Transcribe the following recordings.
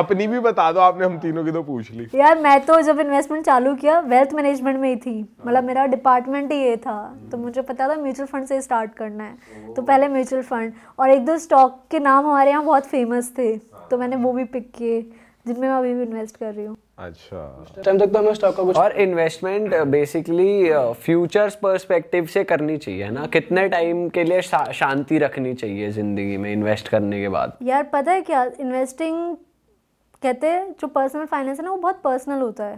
अपनी भी बता दो आपने हम तीनों की तो पूछ ली यार मैं तो जब इन्वेस्टमेंट चालू किया वेल्थ मैनेजमेंट में ही थी मतलब मेरा डिपार्टमेंट ही ये था तो मुझे पता था म्यूचुअल फंड से स्टार्ट करना है तो oh. पहले म्यूचुअल फंड और एक दो स्टॉक के नाम हमारे यहाँ बहुत फेमस थे तो मैंने वो भी पिक किए जिनमें मैं अभी भी इन्वेस्ट कर रही हूँ अच्छा टाइम तक तो हमें स्टॉक का कुछ और इन्वेस्टमेंट बेसिकली फ्यूचर्स पर्सपेक्टिव से करनी चाहिए ना कितने टाइम के लिए शा, शांति रखनी चाहिए जिंदगी में इन्वेस्ट करने के बाद यार पता है क्या इन्वेस्टिंग कहते हैं जो पर्सनल फाइनेंस है ना वो बहुत पर्सनल होता है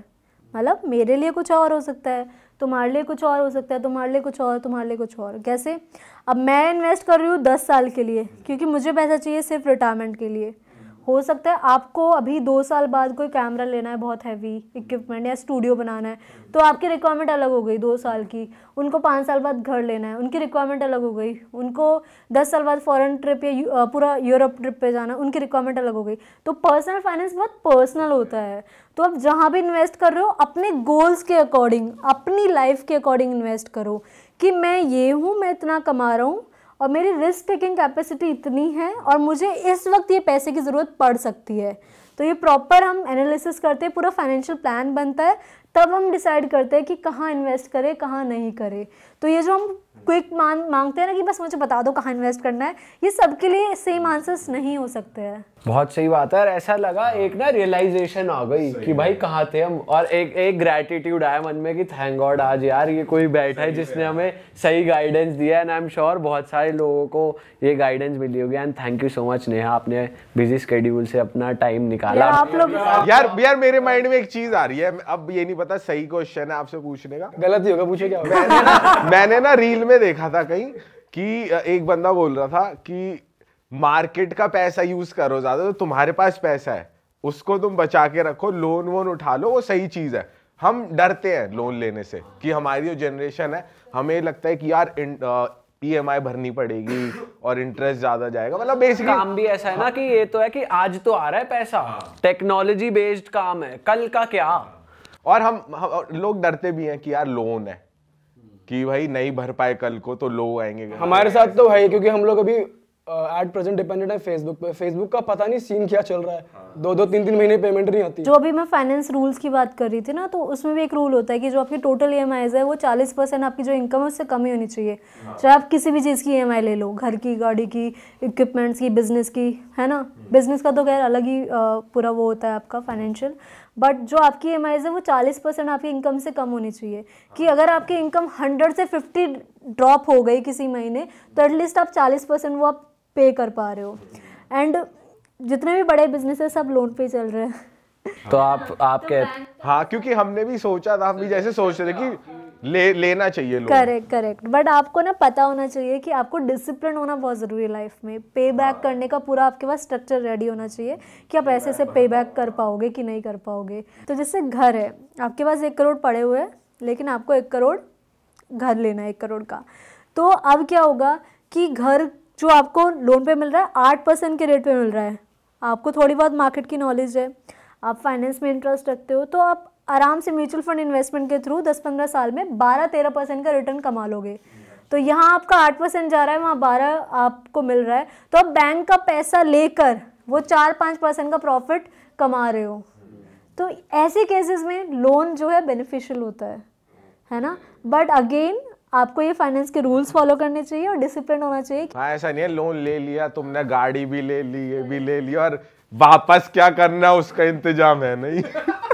मतलब मेरे लिए कुछ और हो सकता है तुम्हारे लिए कुछ और हो सकता है तुम्हारे लिए कुछ और तुम्हारे लिए कुछ और कैसे अब मैं इन्वेस्ट कर रही हूँ दस साल के लिए क्योंकि मुझे पैसा चाहिए सिर्फ रिटायरमेंट के लिए हो सकता है आपको अभी दो साल बाद कोई कैमरा लेना है बहुत हैवी इक्विपमेंट या स्टूडियो बनाना है तो आपकी रिक्वायरमेंट अलग हो गई दो साल की उनको पाँच साल बाद घर लेना है उनकी रिक्वायरमेंट अलग हो गई उनको दस साल बाद फॉरेन ट्रिप या पूरा यूरोप ट्रिप पे जाना उनकी रिक्वायरमेंट अलग हो गई तो पर्सनल फाइनेंस बहुत पर्सनल होता है तो आप जहाँ भी इन्वेस्ट कर रहे हो अपने गोल्स के अकॉर्डिंग अपनी लाइफ के अकॉर्डिंग इन्वेस्ट करो कि मैं ये हूँ मैं इतना कमा रहा हूँ और मेरी रिस्क टेकिंग कैपेसिटी इतनी है और मुझे इस वक्त ये पैसे की ज़रूरत पड़ सकती है तो ये प्रॉपर हम एनालिसिस करते हैं पूरा फाइनेंशियल प्लान बनता है तब हम डिसाइड करते हैं कि कहाँ इन्वेस्ट करें कहाँ नहीं करें तो ये जो हम क्विक मान मांगते हैं ना कि बस मुझे बता दो कहाँ इन्वेस्ट करना है ये सबके लिए सेम आंसर्स नहीं हो सकते हैं बहुत सही बात है और ऐसा लगा एक ना रियलाइजेशन आ गई कि भाई कहाँ थे हम और एक एक ग्रेटिट्यूड आया मन में कि थैंक गॉड आज यार ये कोई बैठा है जिसने हमें सही गाइडेंस दिया एंड आई एम श्योर बहुत सारे लोगों को ये गाइडेंस मिली होगी and thank you so much Neha आपने बिजी स्केड्यूल से अपना टाइम निकाला आप लोग यार यार मेरे माइंड में एक चीज आ रही है अब ये नहीं पता सही क्वेश्चन है आपसे पूछने का गलत ही होगा पूछे क्या मैंने ना, मैंने ना रील में देखा था कहीं कि एक बंदा बोल रहा था कि मार्केट का पैसा यूज करो ज्यादा तो तुम्हारे पास पैसा है उसको तुम बचा के रखो लोन वोन उठा लो वो सही चीज है हम डरते हैं लोन लेने से कि हमारी जो जनरेशन है हमें लगता है कि यार ईएमआई e भरनी पड़ेगी और इंटरेस्ट ज्यादा जाएगा मतलब बेसिकली काम भी ऐसा है ना कि ये तो है कि आज तो आ रहा है पैसा टेक्नोलॉजी हाँ। बेस्ड काम है कल का क्या और हम, हम लोग डरते भी हैं कि यार लोन है कि भाई नहीं भर पाए कल को तो लो आएंगे हमारे साथ तो है क्योंकि हम लोग अभी एट प्रेजेंट डिपेंडेंट है फेसबुक पे फेसबुक का पता नहीं सीन क्या चल रहा है हाँ। दो दो तीन तीन महीने पेमेंट नहीं आती जो अभी मैं फाइनेंस रूल्स की बात कर रही थी ना तो उसमें भी एक रूल होता है कि जो आपकी टोटल ई e है वो चालीस परसेंट आपकी जो इनकम है उससे कम ही होनी चाहिए हाँ। चाहे आप किसी भी चीज़ की ई e ले लो घर की गाड़ी की इक्विपमेंट्स की बिजनेस की है ना बिजनेस का तो खैर अलग ही पूरा वो होता है आपका फाइनेंशियल बट जो आपकी ई है वो चालीस परसेंट आपकी इनकम से कम होनी चाहिए कि हाँ। अगर आपकी इनकम हंड्रेड से फिफ्टी ड्रॉप हो गई किसी महीने तो एटलीस्ट आप चालीस परसेंट वो आप पे कर पा रहे हो एंड जितने भी बड़े बिजनेस है सब लोन पे चल रहे हैं तो आप आप तो कह हाँ क्योंकि हमने भी सोचा था हम भी जैसे सोच रहे थे कि हाँ। ले लेना चाहिए लोग करेक्ट करेक्ट बट आपको ना पता होना चाहिए कि आपको डिसिप्लिन होना बहुत ज़रूरी है लाइफ में पे बैक हाँ। करने का पूरा आपके पास स्ट्रक्चर रेडी होना चाहिए कि आप ऐसे ऐसे पे बैक हाँ। कर पाओगे कि नहीं कर पाओगे तो जैसे घर है आपके पास एक करोड़ पड़े हुए हैं लेकिन आपको एक करोड़ घर लेना है एक करोड़ का तो अब क्या होगा कि घर जो आपको लोन पे मिल रहा है आठ परसेंट के रेट पे मिल रहा है आपको थोड़ी बहुत मार्केट की नॉलेज है आप फाइनेंस में इंटरेस्ट रखते हो तो आप आराम से म्यूचुअल फंड इन्वेस्टमेंट के थ्रू दस पंद्रह साल में बारह तेरह परसेंट का रिटर्न कमा लोगे तो यहाँ आपका आठ परसेंट जा रहा है वहाँ बारह आपको मिल रहा है तो आप बैंक का पैसा लेकर वो चार पाँच परसेंट का प्रॉफिट कमा रहे हो तो ऐसे केसेस में लोन जो है बेनिफिशियल होता है है ना बट अगेन आपको ये फाइनेंस के रूल्स फॉलो करने चाहिए और डिसिप्लिन होना चाहिए हाँ ऐसा नहीं है लोन ले लिया तुमने गाड़ी भी ले ली ये भी ले ली और वापस क्या करना उसका इंतजाम है नहीं